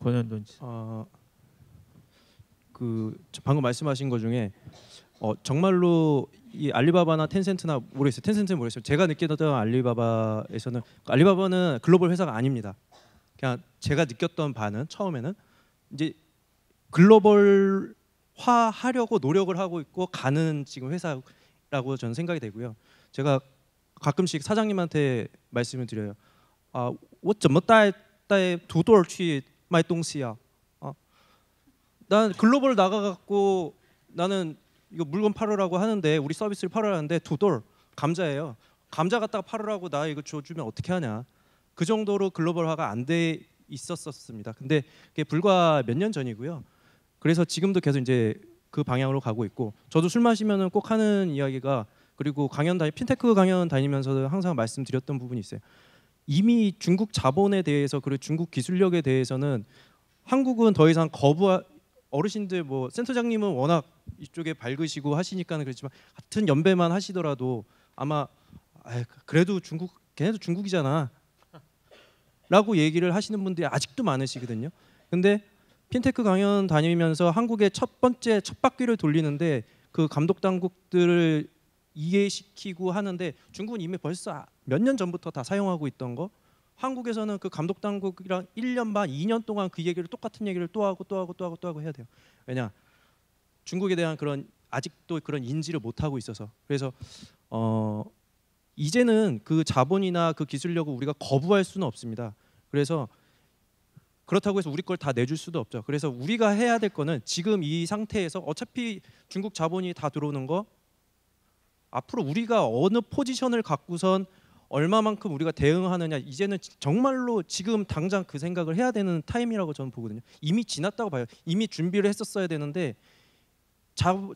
권현돈 씨. 어, 아, 그 방금 말씀하신 것 중에 어, 정말로 이 알리바바나 텐센트나 모르겠어요. 텐센트는 모르겠어요. 제가 느꼈던 알리바바에서는 알리바바는 글로벌 회사가 아닙니다. 그냥 제가 느꼈던 바는 처음에는 이제 글로벌화 하려고 노력을 하고 있고 가는 지금 회사라고 저는 생각이 되고요. 제가 가끔씩 사장님한테 말씀을 드려요. 아, 我怎么带带土豆去卖东西啊? 뭐 아, 뭐 어? 난 글로벌 나가갖고 나는 이거 물건 팔으라고 하는데 우리 서비스를 팔으라는데 두 돌 감자예요. 감자 갖다가 팔으라고 나 이거 줘주면 어떻게 하냐. 그 정도로 글로벌화가 안 돼 있었었습니다. 근데 그게 불과 몇 년 전이고요. 그래서 지금도 계속 이제 그 방향으로 가고 있고 저도 술마시면꼭 하는 이야기가 그리고 강연 다니 핀테크 강연 다니면서 항상 말씀드렸던 부분이 있어요. 이미 중국 자본에 대해서 그리고 중국 기술력에 대해서는 한국은 더 이상 거부하 어르신들 뭐 센터장님은 워낙 이쪽에 밝으시고 하시니까는 그렇지만 같은 연배만 하시더라도 아마 그래도 중국 걔네도 중국이잖아 라고 얘기를 하시는 분들이 아직도 많으시거든요 근데 핀테크 강연 다니면서 한국의 첫 번째 첫 바퀴를 돌리는데 그 감독 당국들을 이해시키고 하는데 중국은 이미 벌써 아, 몇년 전부터 다 사용하고 있던 거 한국에서는 그 감독 당국이랑 1년 반, 2년 동안 그 얘기를 똑같은 얘기를 또 하고 또 하고 또 하고 또 하고 해야 돼요. 왜냐? 중국에 대한 그런 아직도 그런 인지를 못 하고 있어서 그래서 어 이제는 그 자본이나 그 기술력을 우리가 거부할 수는 없습니다. 그래서 그렇다고 해서 우리 걸 다 내줄 수도 없죠. 그래서 우리가 해야 될 거는 지금 이 상태에서 어차피 중국 자본이 다 들어오는 거 앞으로 우리가 어느 포지션을 갖고선 얼마만큼 우리가 대응하느냐 이제는 정말로 지금 당장 그 생각을 해야 되는 타임이라고 저는 보거든요. 이미 지났다고 봐요. 이미 준비를 했었어야 되는데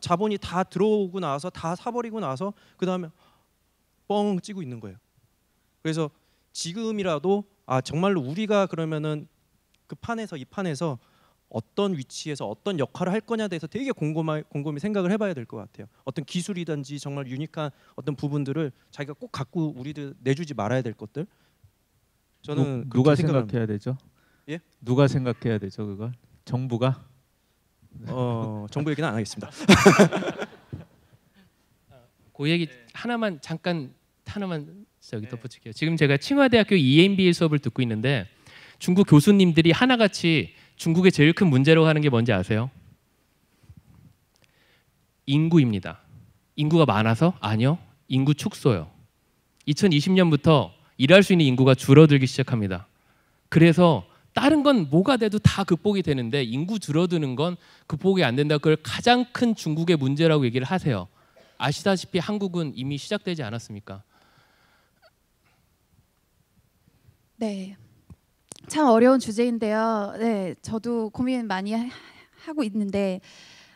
자, 본이다 들어오고 나서 다 사버리고 나서 그 다음에 뻥 찌고 있는 거예요. 그래서 지금이라도 아 정말로 우리가 그러면은 그 판에서 이 판에서 어떤 위치에서 어떤 역할을 할 거냐에 대해서 되게 곰곰이, 곰곰이 생각을 해봐야 될 것 같아요. 어떤 기술이든지 정말 유니크한 어떤 부분들을 자기가 꼭 갖고 우리들 내주지 말아야 될 것들. 저는 누, 가 생각해야 되죠? 예? 누가 생각해야 되죠 그걸? 정부가? 어, 정부 얘기는 안 하겠습니다. 그 얘기 네. 하나만 잠깐 하나만 저기 네. 덧붙일게요. 지금 제가 칭화대학교 EMBA 수업을 듣고 있는데 중국 교수님들이 하나같이 중국의 제일 큰 문제로 하는 게 뭔지 아세요? 인구입니다. 인구가 많아서 아니요. 인구 축소요. 2020년부터 일할 수 있는 인구가 줄어들기 시작합니다. 그래서 다른 건 뭐가 돼도 다 극복이 되는데 인구 줄어드는 건 극복이 안 된다. 그걸 가장 큰 중국의 문제라고 얘기를 하세요. 아시다시피 한국은 이미 시작되지 않았습니까? 네. 참 어려운 주제인데요. 네, 저도 고민 많이 하, 고 있는데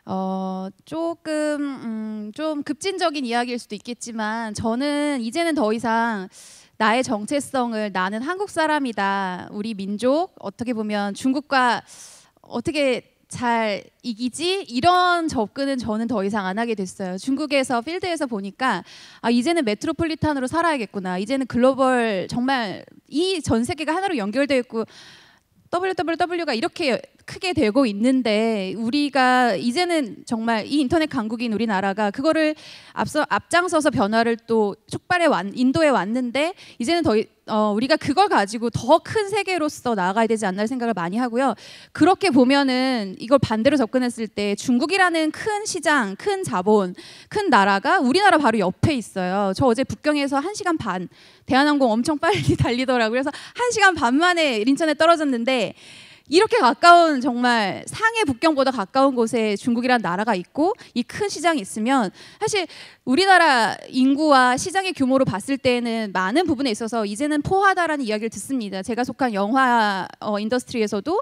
어, 조금 음, 좀 급진적인 이야기일 수도 있겠지만 저는 이제는 더 이상 나의 정체성을 나는 한국 사람이다. 우리 민족 어떻게 보면 중국과 어떻게 잘 이기지 이런 접근은 저는 더 이상 안 하게 됐어요. 중국에서 필드에서 보니까 아 이제는 메트로폴리탄으로 살아야겠구나. 이제는 글로벌 정말 이 전 세계가 하나로 연결되어 있고 WWW가 이렇게 크게 되고 있는데 우리가 이제는 정말 이 인터넷 강국인 우리나라가 그거를 앞서 앞장서서 변화를 또 촉발해 왔, 인도에 왔는데 이제는 더 어, 우리가 그걸 가지고 더 큰 세계로서 나아가야 되지 않나 생각을 많이 하고요. 그렇게 보면은 이걸 반대로 접근했을 때 중국이라는 큰 시장, 큰 자본, 큰 나라가 우리나라 바로 옆에 있어요. 저 어제 북경에서 한시간 반, 대한항공 엄청 빨리 달리더라고요. 그래서 한시간반 만에 인천에 떨어졌는데 이렇게 가까운 정말 상해 북경보다 가까운 곳에 중국이란 나라가 있고 이 큰 시장이 있으면 사실 우리나라 인구와 시장의 규모로 봤을 때는 많은 부분에 있어서 이제는 포화다라는 이야기를 듣습니다. 제가 속한 영화 어, 인더스트리에서도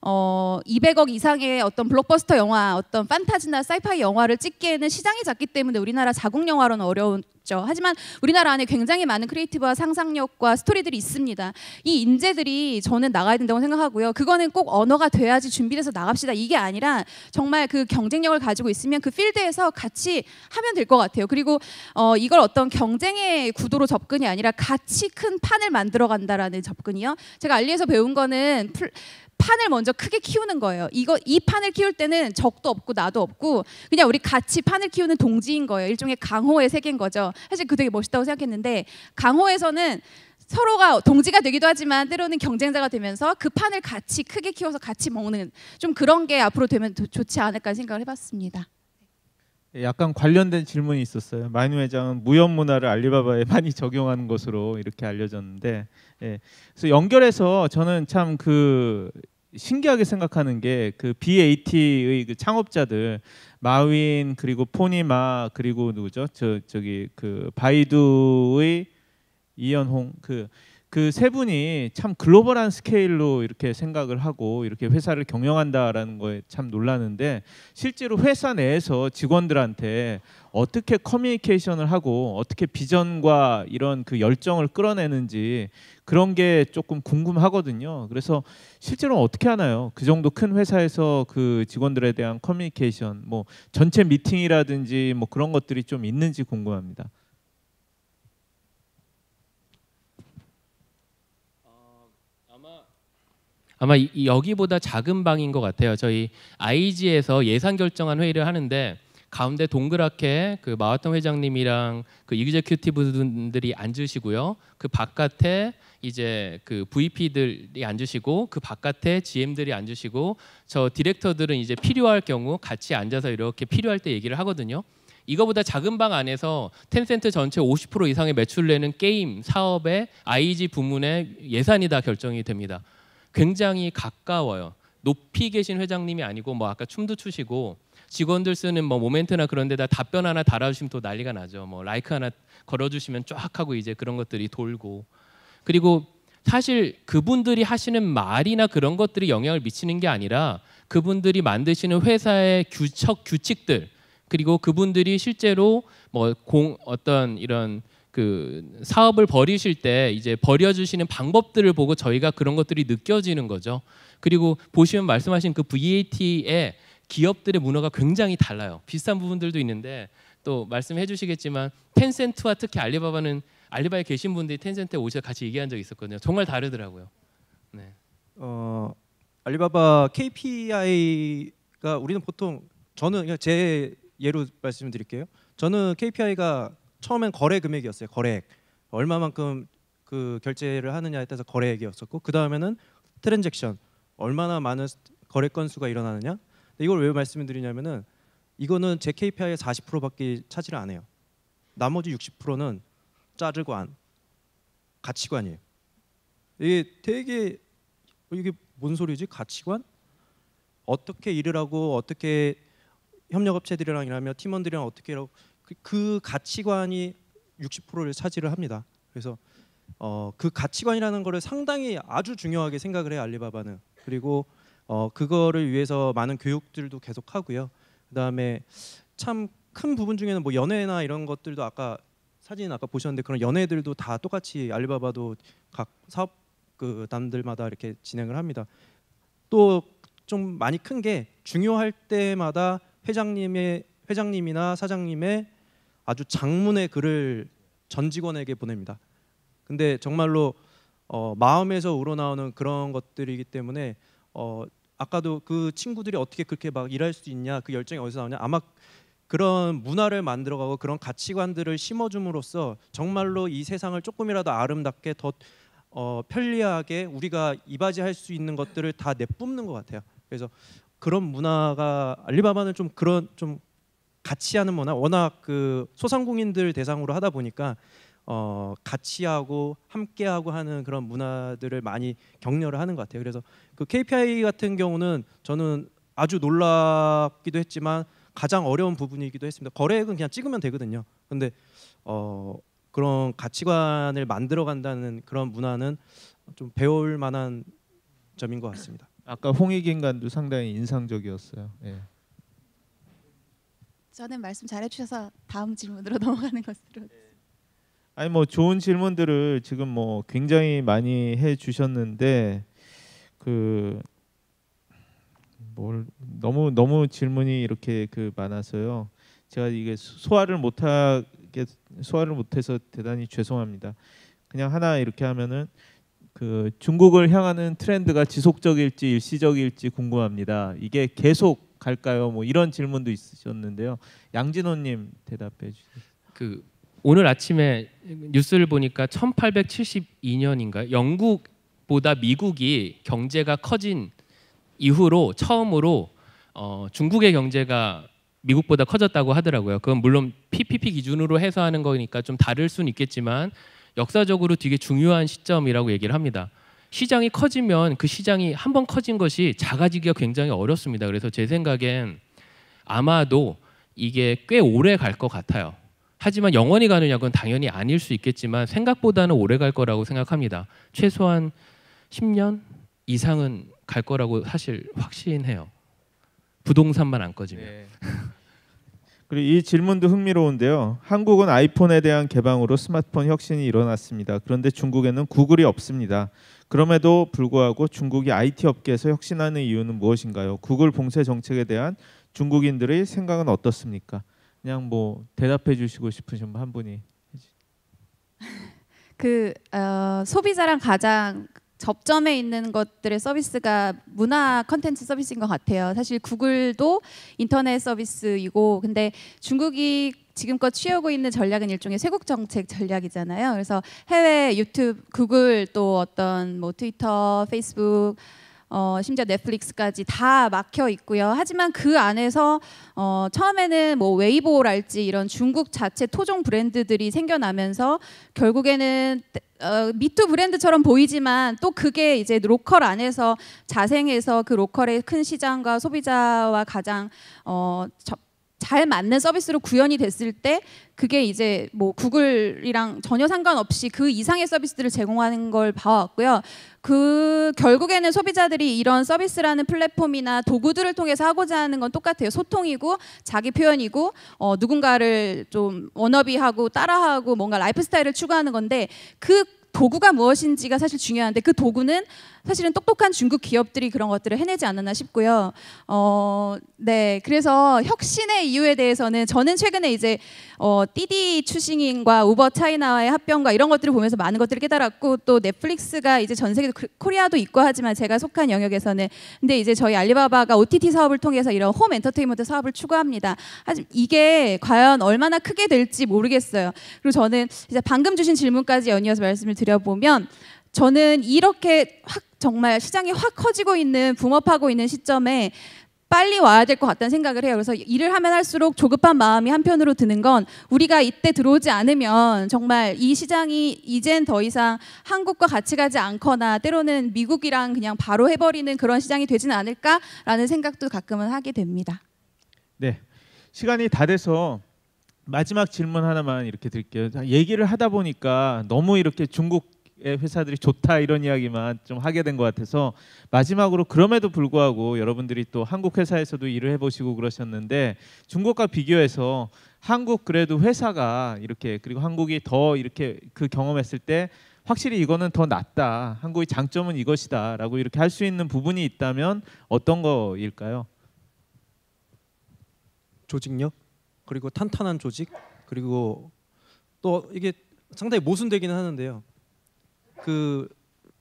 어, 200억 이상의 어떤 블록버스터 영화, 어떤 판타지나 사이파이 영화를 찍기에는 시장이 작기 때문에 우리나라 자국 영화로는 어려운 있죠. 하지만 우리나라 안에 굉장히 많은 크리에이티브와 상상력과 스토리들이 있습니다. 이 인재들이 저는 나가야 된다고 생각하고요. 그거는 꼭 언어가 돼야지 준비돼서 나갑시다. 이게 아니라 정말 그 경쟁력을 가지고 있으면 그 필드에서 같이 하면 될 것 같아요. 그리고 어, 이걸 어떤 경쟁의 구도로 접근이 아니라 같이 큰 판을 만들어 간다라는 접근이요. 제가 알리에서 배운 거는 풀, 판을 먼저 크게 키우는 거예요. 이거 이 판을 키울 때는 적도 없고 나도 없고 그냥 우리 같이 판을 키우는 동지인 거예요. 일종의 강호의 세계인 거죠. 사실 그 되게 멋있다고 생각했는데 강호에서는 서로가 동지가 되기도 하지만 때로는 경쟁자가 되면서 그 판을 같이 크게 키워서 같이 먹는 좀 그런 게 앞으로 되면 좋지 않을까 생각을 해봤습니다. 예, 약간 관련된 질문이 있었어요. 마인 회장은 무역 문화를 알리바바에 많이 적용하는 것으로 이렇게 알려졌는데, 예. 그래서 연결해서 저는 참그 신기하게 생각하는 게 그 BAT의 그 창업자들 마윈 그리고 포니마 그리고 누구죠? 저 저기 그 바이두의 이연홍 그 그 세 분이 참 글로벌한 스케일로 이렇게 생각을 하고 이렇게 회사를 경영한다라는 거에 참놀랐는데 실제로 회사 내에서 직원들한테 어떻게 커뮤니케이션을 하고 어떻게 비전과 이런 그 열정을 끌어내는지 그런 게 조금 궁금하거든요. 그래서 실제로는 어떻게 하나요? 그 정도 큰 회사에서 그 직원들에 대한 커뮤니케이션, 뭐 전체 미팅이라든지 뭐 그런 것들이 좀 있는지 궁금합니다. 아마 여기보다 작은 방인 것 같아요. 저희 IG에서 예산 결정한 회의를 하는데 가운데 동그랗게 그 마왔던 회장님이랑 그이규제큐티브 분들이 앉으시고요. 그 바깥에 이제 그 VP들이 앉으시고 그 바깥에 GM들이 앉으시고 저 디렉터들은 이제 필요할 경우 같이 앉아서 이렇게 필요할 때 얘기를 하거든요. 이거보다 작은 방 안에서 텐센트 전체 50% 이상의 매출 을 내는 게임 사업의 IG 부문의 예산이 다 결정이 됩니다. 굉장히 가까워요. 높이 계신 회장님이 아니고 뭐 아까 춤도 추시고 직원들 쓰는 뭐 모멘트나 그런 데다 답변 하나 달아주시면 또 난리가 나죠. 뭐 라이크 하나 걸어주시면 쫙 하고 이제 그런 것들이 돌고 그리고 사실 그분들이 하시는 말이나 그런 것들이 영향을 미치는 게 아니라 그분들이 만드시는 회사의 규칙 규칙들 그리고 그분들이 실제로 뭐 공 어떤 이런 그 사업을 버리실 때 이제 버려주시는 방법들을 보고 저희가 그런 것들이 느껴지는 거죠. 그리고 보시면 말씀하신 그 VAT에 기업들의 문화가 굉장히 달라요. 비슷한 부분들도 있는데 또 말씀해 주시겠지만 텐센트와 특히 알리바바는 알리바에 계신 분들이 텐센트에 오셔서 같이 얘기한 적이 있었거든요. 정말 다르더라고요. 네. 어, 알리바바 KPI가 우리는 보통 저는 제 예로 말씀드릴게요. 저는 KPI가 처음엔 거래 금액이었어요. 거래액 얼마만큼 그 결제를 하느냐에 따라서 거래액이었었고 그 다음에는 트랜잭션 얼마나 많은 거래 건수가 일어나느냐 이걸 왜 말씀드리냐면은 이거는 제 KPI의 40%밖에 차지를 안 해요. 나머지 60%는 짜르관, 가치관이에요. 이게 되게 이게 뭔 소리지? 가치관? 어떻게 일을 하고 어떻게 협력업체들이랑 일하며 팀원들이랑 어떻게 일하고 그, 그 가치관이 60%를 차지를 합니다. 그래서 어, 그 가치관이라는 거를 상당히 아주 중요하게 생각을 해요 알리바바는. 그리고 어, 그거를 위해서 많은 교육들도 계속 하고요. 그다음에 참 큰 부분 중에는 뭐 연애나 이런 것들도 아까 사진 아까 보셨는데 그런 연애들도 다 똑같이 알리바바도 각 사업 그 단들마다 이렇게 진행을 합니다. 또 좀 많이 큰 게 중요할 때마다 회장님의 회장님이나 사장님의 아주 장문의 글을 전 직원에게 보냅니다. 근데 정말로 어, 마음에서 우러나오는 그런 것들이기 때문에 어, 아까도 그 친구들이 어떻게 그렇게 막 일할 수 있냐 그 열정이 어디서 나오냐 아마 그런 문화를 만들어가고 그런 가치관들을 심어줌으로써 정말로 이 세상을 조금이라도 아름답게 더 어, 편리하게 우리가 이바지할 수 있는 것들을 다 내뿜는 것 같아요. 그래서 그런 문화가 알리바바는 좀 그런 좀 같이 하는 문화 워낙 그 소상공인들 대상으로 하다 보니까 어, 같이 하고 함께 하고 하는 그런 문화들을 많이 격려를 하는 것 같아요. 그래서 그 KPI 같은 경우는 저는 아주 놀랍기도 했지만 가장 어려운 부분이기도 했습니다. 거래액은 그냥 찍으면 되거든요. 근데 어, 그런 가치관을 만들어 간다는 그런 문화는 좀 배울 만한 점인 것 같습니다. 아까 홍익인간도 상당히 인상적이었어요. 예. 저는 말씀 잘해주셔서 다음 질문으로 넘어가는 것으로. 아니 뭐 좋은 질문들을 지금 뭐 굉장히 많이 해 주셨는데 그 뭘 너무 너무 질문이 이렇게 그 많아서요. 제가 이게 소화를 못 하게 소화를 못 해서 대단히 죄송합니다. 그냥 하나 이렇게 하면은 그 중국을 향하는 트렌드가 지속적일지 일시적일지 궁금합니다. 이게 계속 갈까요? 뭐 이런 질문도 있으셨는데요. 양진호 님 대답해 주세요. 그 오늘 아침에 뉴스를 보니까 1872년인가 영국보다 미국이 경제가 커진 이후로 처음으로 어, 중국의 경제가 미국보다 커졌다고 하더라고요. 그건 물론 PPP 기준으로 해서 하는 거니까 좀 다를 수는 있겠지만 역사적으로 되게 중요한 시점이라고 얘기를 합니다. 시장이 커지면 그 시장이 한번 커진 것이 작아지기가 굉장히 어렵습니다. 그래서 제 생각엔 아마도 이게 꽤 오래 갈 것 같아요. 하지만 영원히 가는 약은 당연히 아닐 수 있겠지만 생각보다는 오래 갈 거라고 생각합니다. 최소한 10년 이상은 갈 거라고 사실 확신해요. 부동산만 안 꺼지면. 네. 그리고 이 질문도 흥미로운데요. 한국은 아이폰에 대한 개방으로 스마트폰 혁신이 일어났습니다. 그런데 중국에는 구글이 없습니다. 그럼에도 불구하고 중국이 IT 업계에서 혁신하는 이유는 무엇인가요? 구글 봉쇄 정책에 대한 중국인들의 생각은 어떻습니까? 그냥 뭐 대답해 주시고 싶으신 한 분이 그 어, 소비자랑 가장 접점에 있는 것들의 서비스가 문화 컨텐츠 서비스인 것 같아요. 사실 구글도 인터넷 서비스이고 근데 중국이 지금껏 취하고 있는 전략은 일종의 쇄국 정책 전략이잖아요. 그래서 해외 유튜브, 구글 또 어떤 뭐 트위터, 페이스북 어, 심지어 넷플릭스까지 다 막혀 있고요. 하지만 그 안에서 어, 처음에는 뭐 웨이보랄지 이런 중국 자체 토종 브랜드들이 생겨나면서 결국에는 어, 미투 브랜드처럼 보이지만 또 그게 이제 로컬 안에서 자생해서 그 로컬의 큰 시장과 소비자와 가장 어, 저, 잘 맞는 서비스로 구현이 됐을 때 그게 이제 뭐 구글이랑 전혀 상관없이 그 이상의 서비스들을 제공하는 걸 봐왔고요. 그 결국에는 소비자들이 이런 서비스라는 플랫폼이나 도구들을 통해서 하고자 하는 건 똑같아요. 소통이고 자기 표현이고 어, 누군가를 좀 워너비하고 따라하고 뭔가 라이프스타일을 추구하는 건데 그 도구가 무엇인지가 사실 중요한데 그 도구는 사실은 똑똑한 중국 기업들이 그런 것들을 해내지 않았나 싶고요. 어, 네, 그래서 혁신의 이유에 대해서는 저는 최근에 이제 어, 띠디 추싱인과 우버 차이나와의 합병과 이런 것들을 보면서 많은 것들을 깨달았고 또 넷플릭스가 이제 전 세계 그, 코리아도 있고 하지만 제가 속한 영역에서는 근데 이제 저희 알리바바가 OTT 사업을 통해서 이런 홈 엔터테인먼트 사업을 추구합니다. 하지만 이게 과연 얼마나 크게 될지 모르겠어요. 그리고 저는 이제 방금 주신 질문까지 연이어서 말씀을 드려보면 저는 이렇게 확 정말 시장이 확 커지고 있는 붐업하고 있는 시점에 빨리 와야 될 것 같다는 생각을 해요. 그래서 일을 하면 할수록 조급한 마음이 한편으로 드는 건 우리가 이때 들어오지 않으면 정말 이 시장이 이젠 더 이상 한국과 같이 가지 않거나 때로는 미국이랑 그냥 바로 해버리는 그런 시장이 되진 않을까라는 생각도 가끔은 하게 됩니다. 네, 시간이 다 돼서 마지막 질문 하나만 이렇게 드릴게요. 얘기를 하다 보니까 너무 이렇게 중국 회사들이 좋다 이런 이야기만 좀 하게 된 것 같아서 마지막으로 그럼에도 불구하고 여러분들이 또 한국 회사에서도 일을 해보시고 그러셨는데 중국과 비교해서 한국 그래도 회사가 이렇게 그리고 한국이 더 이렇게 그 경험했을 때 확실히 이거는 더 낫다 한국의 장점은 이것이다라고 이렇게 할 수 있는 부분이 있다면 어떤 거일까요? 조직력 그리고 탄탄한 조직 그리고 또 이게 상당히 모순되기는 하는데요. 그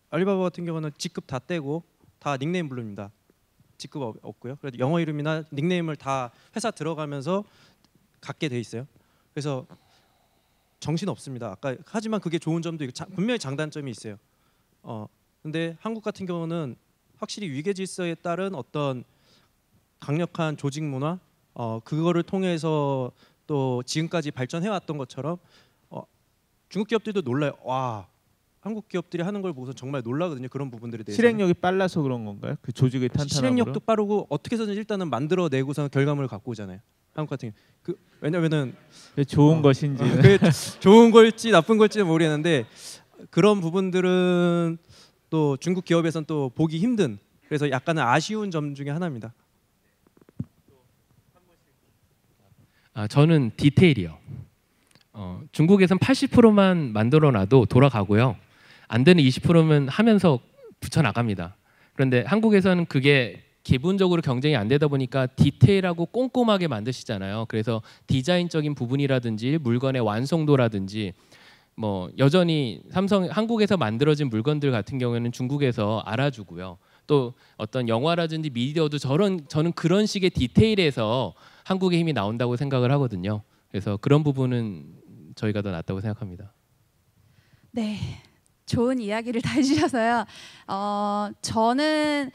알리바바 같은 경우는 직급 다 떼고 다 닉네임 불릅니다. 직급 없고요. 그래도 영어 이름이나 닉네임을 다 회사 들어가면서 갖게 돼 있어요. 그래서 정신 없습니다. 아까 하지만 그게 좋은 점도 있고 자, 분명히 장단점이 있어요. 어 근데 한국 같은 경우는 확실히 위계 질서에 따른 어떤 강력한 조직 문화 어 그거를 통해서 또 지금까지 발전해 왔던 것처럼 어, 중국 기업들도 놀라요. 와 한국 기업들이 하는 걸 보고서 정말 놀라거든요. 그런 부분들에 대해서 실행력이 빨라서 그런 건가요? 그 조직의 탄탄함 실행력도 빠르고 어떻게 해서든 일단은 만들어내고서 결과물을 갖고 오잖아요. 한국 같은 그 왜냐면은 좋은 어, 것인지 그 좋은 걸지 나쁜 걸지 모르겠는데 그런 부분들은 또 중국 기업에선 또 보기 힘든 그래서 약간은 아쉬운 점 중에 하나입니다. 아 저는 디테일이요. 어, 중국에선 80%만 만들어놔도 돌아가고요. 안 되는 20%면 하면서 붙여 나갑니다. 그런데 한국에서는 그게 기본적으로 경쟁이 안 되다 보니까 디테일하고 꼼꼼하게 만드시잖아요. 그래서 디자인적인 부분이라든지 물건의 완성도라든지 뭐 여전히 삼성 한국에서 만들어진 물건들 같은 경우에는 중국에서 알아주고요. 또 어떤 영화라든지 미디어도 저런 저는 그런 식의 디테일에서 한국의 힘이 나온다고 생각을 하거든요. 그래서 그런 부분은 저희가 더 낫다고 생각합니다. 네, 좋은 이야기를 다 해주셔서요. 어, 저는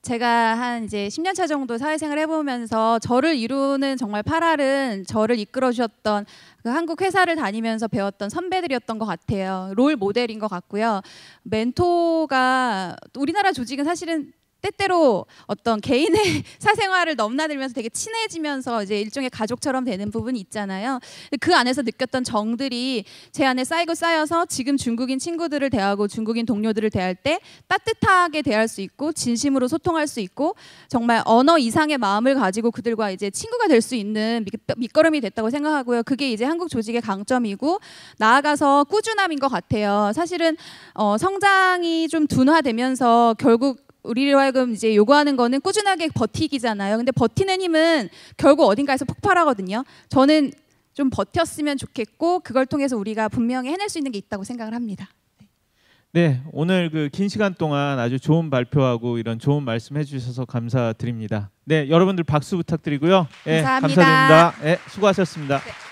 제가 한 이제 10년 차 정도 사회생활 해보면서 저를 이루는 정말 파랄은 저를 이끌어 주셨던 그 한국 회사를 다니면서 배웠던 선배들이었던 것 같아요. 롤 모델인 것 같고요. 멘토가 우리나라 조직은 사실은 때때로 어떤 개인의 사생활을 넘나들면서 되게 친해지면서 이제 일종의 가족처럼 되는 부분이 있잖아요. 그 안에서 느꼈던 정들이 제 안에 쌓이고 쌓여서 지금 중국인 친구들을 대하고 중국인 동료들을 대할 때 따뜻하게 대할 수 있고 진심으로 소통할 수 있고 정말 언어 이상의 마음을 가지고 그들과 이제 친구가 될 수 있는 밑거름이 됐다고 생각하고요. 그게 이제 한국 조직의 강점이고 나아가서 꾸준함인 것 같아요. 사실은 어 성장이 좀 둔화되면서 결국 우리로 하여금 이제 요구하는 거는 꾸준하게 버티기잖아요. 근데 버티는 힘은 결국 어딘가에서 폭발하거든요. 저는 좀 버텼으면 좋겠고 그걸 통해서 우리가 분명히 해낼 수 있는 게 있다고 생각을 합니다. 네, 오늘 그 긴 시간 동안 아주 좋은 발표하고 이런 좋은 말씀 해주셔서 감사드립니다. 네, 여러분들 박수 부탁드리고요. 예, 감사합니다. 감사드립니다. 네, 수고하셨습니다. 네.